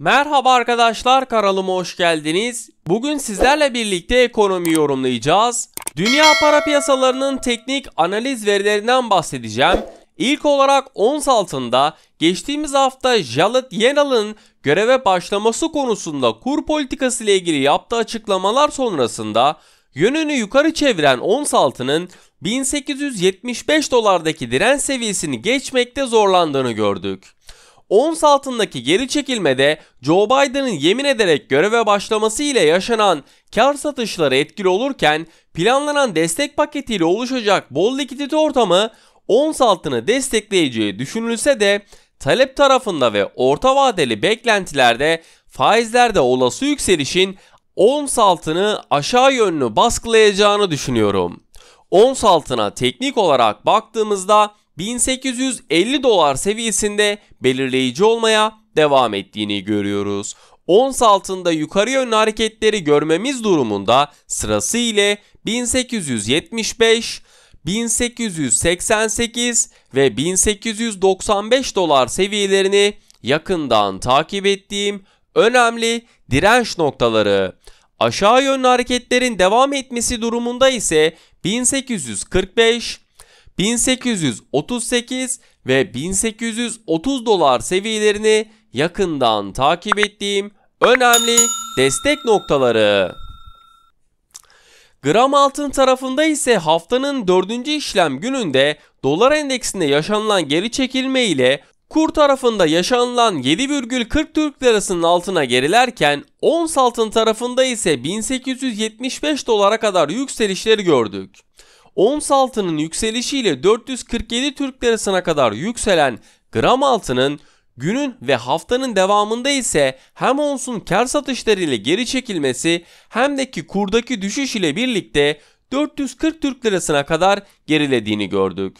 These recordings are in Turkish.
Merhaba arkadaşlar kanalıma hoş geldiniz. Bugün sizlerle birlikte ekonomi yorumlayacağız. Dünya para piyasalarının teknik analiz verilerinden bahsedeceğim. İlk olarak ons altında geçtiğimiz hafta Jalet Yenal'ın göreve başlaması konusunda kur politikası ile ilgili yaptığı açıklamalar sonrasında yönünü yukarı çeviren ons altının 1875 dolardaki direnç seviyesini geçmekte zorlandığını gördük. Ons altındaki geri çekilmede Joe Biden'ın yemin ederek göreve başlaması ile yaşanan kar satışları etkili olurken planlanan destek paketiyle oluşacak bol likidite ortamı ons altını destekleyeceği düşünülse de talep tarafında ve orta vadeli beklentilerde faizlerde olası yükselişin ons altını aşağı yönlü baskılayacağını düşünüyorum. Ons altına teknik olarak baktığımızda 1850 dolar seviyesinde belirleyici olmaya devam ettiğini görüyoruz. Ons altında yukarı yönlü hareketleri görmemiz durumunda sırası ile 1875, 1888 ve 1895 dolar seviyelerini yakından takip ettiğim önemli direnç noktaları. Aşağı yönlü hareketlerin devam etmesi durumunda ise 1845, 1838 ve 1830 dolar seviyelerini yakından takip ettiğim önemli destek noktaları. Gram altın tarafında ise haftanın 4. işlem gününde dolar endeksinde yaşanılan geri çekilme ile kur tarafında yaşanılan 7,40 Türk lirasının altına gerilerken ons altın tarafında ise 1875 dolara kadar yükselişleri gördük. Ons altının yükselişiyle 447 Türk lirasına kadar yükselen gram altının günün ve haftanın devamında ise hem onsun kar satışları ile geri çekilmesi hem de ki kurdaki düşüş ile birlikte 440 Türk lirasına kadar gerilediğini gördük.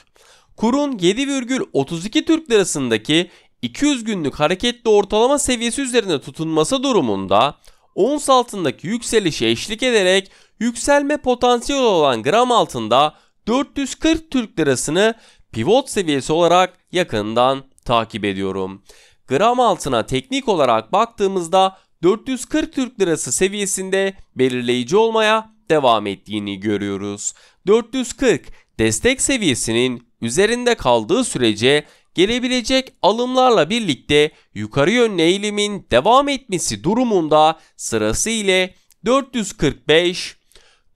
Kurun 7,32 Türk lirasındaki 200 günlük hareketli ortalama seviyesi üzerinde tutunması durumunda ons altındaki yükselişe eşlik ederek yükselme potansiyeli olan gram altında 440 Türk lirasını pivot seviyesi olarak yakından takip ediyorum. Gram altına teknik olarak baktığımızda 440 Türk lirası seviyesinde belirleyici olmaya devam ettiğini görüyoruz. 440 destek seviyesinin üzerinde kaldığı sürece gelebilecek alımlarla birlikte yukarı yönlü eğilimin devam etmesi durumunda sırası ile 445,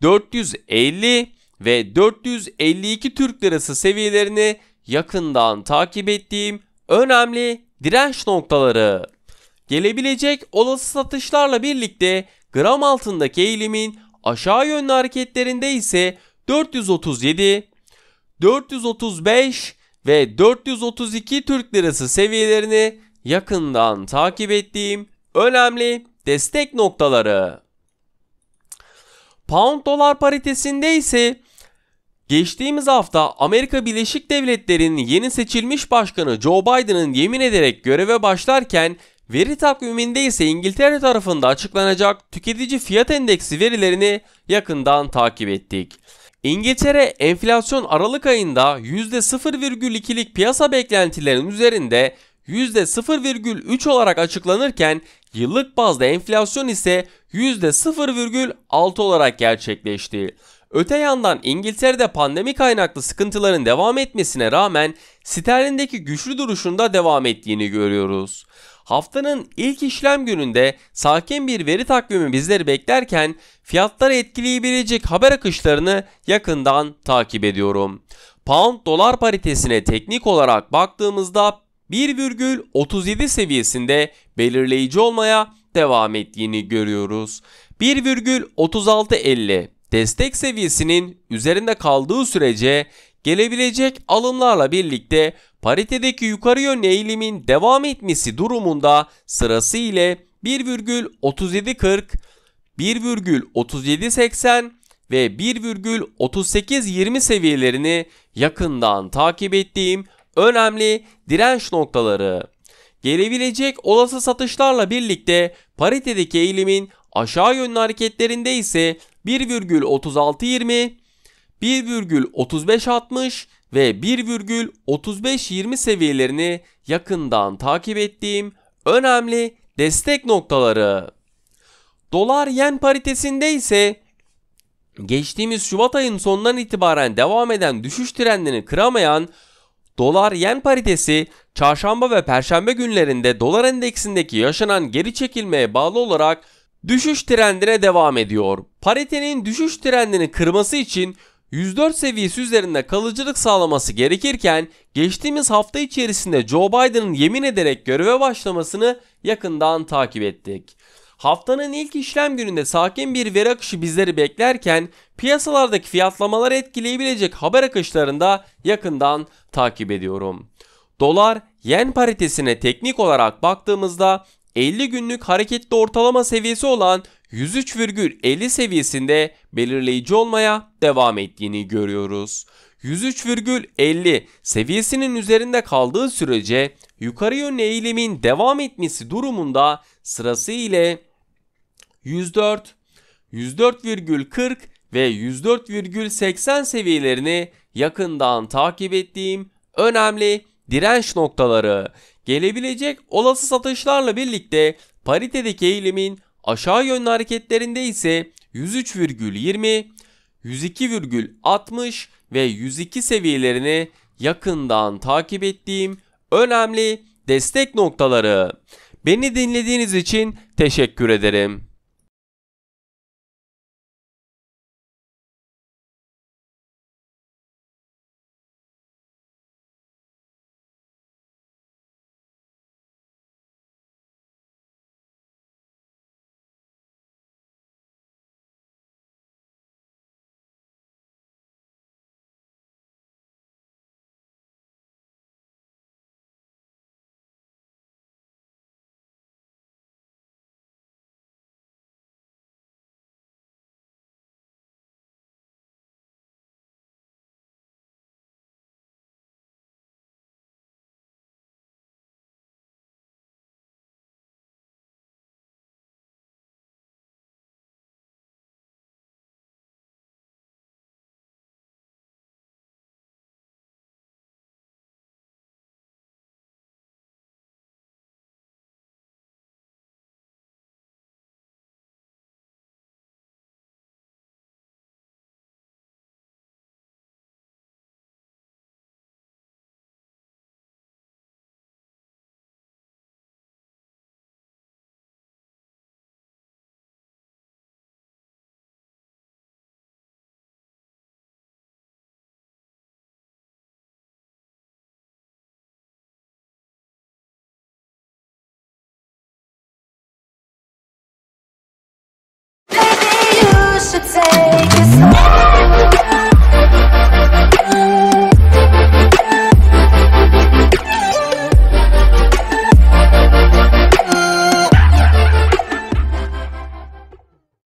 450 ve 452 Türk Lirası seviyelerini yakından takip ettiğim önemli direnç noktaları. Gelebilecek olası satışlarla birlikte gram altındaki eğilimin aşağı yönlü hareketlerinde ise 437, 435 ve 432 Türk Lirası seviyelerini yakından takip ettiğim önemli destek noktaları. Pound dolar paritesinde ise geçtiğimiz hafta Amerika Birleşik Devletleri'nin yeni seçilmiş başkanı Joe Biden'ın yemin ederek göreve başlarken veri takviminde ise İngiltere tarafında açıklanacak tüketici fiyat endeksi verilerini yakından takip ettik. İngiltere enflasyon Aralık ayında %0,2'lik piyasa beklentilerinin üzerinde %0,3 olarak açıklanırken yıllık bazda enflasyon ise %0,6 olarak gerçekleşti. Öte yandan İngiltere'de pandemi kaynaklı sıkıntıların devam etmesine rağmen sterlindeki güçlü duruşunda devam ettiğini görüyoruz. Haftanın ilk işlem gününde sakin bir veri takvimi bizleri beklerken fiyatları etkileyebilecek haber akışlarını yakından takip ediyorum. Pound dolar paritesine teknik olarak baktığımızda 1,37 seviyesinde belirleyici olmaya devam ettiğini görüyoruz. 1,3650 destek seviyesinin üzerinde kaldığı sürece gelebilecek alımlarla birlikte paritedeki yukarı yönlü eğilimin devam etmesi durumunda sırası ile 1,3740, 1,3780 ve 1,3820 seviyelerini yakından takip ettiğim önemli direnç noktaları. Gelebilecek olası satışlarla birlikte paritedeki eğilimin aşağı yönlü hareketlerinde ise 1,3620, 1,3560 ve 1.3520 seviyelerini yakından takip ettiğim önemli destek noktaları. Dolar yen paritesinde ise geçtiğimiz Şubat ayının sonundan itibaren devam eden düşüş trendini kıramayan dolar yen paritesi çarşamba ve perşembe günlerinde dolar endeksindeki yaşanan geri çekilmeye bağlı olarak düşüş trendine devam ediyor. Paritenin düşüş trendini kırması için 104 seviyesi üzerinde kalıcılık sağlaması gerekirken geçtiğimiz hafta içerisinde Joe Biden'ın yemin ederek göreve başlamasını yakından takip ettik. Haftanın ilk işlem gününde sakin bir veri akışı bizleri beklerken piyasalardaki fiyatlamaları etkileyebilecek haber akışlarında yakından takip ediyorum. Dolar yen paritesine teknik olarak baktığımızda 50 günlük hareketli ortalama seviyesi olan 103,50 seviyesinde belirleyici olmaya devam ettiğini görüyoruz. 103,50 seviyesinin üzerinde kaldığı sürece yukarı yönlü eğilimin devam etmesi durumunda sırası ile 104, 104,40 ve 104,80 seviyelerini yakından takip ettiğim önemli direnç noktaları gelebilecek olası satışlarla birlikte paritedeki eğilimin aşağı yönlü hareketlerinde ise 103,20, 102,60 ve 102 seviyelerini yakından takip ettiğim önemli destek noktaları. Beni dinlediğiniz için teşekkür ederim. say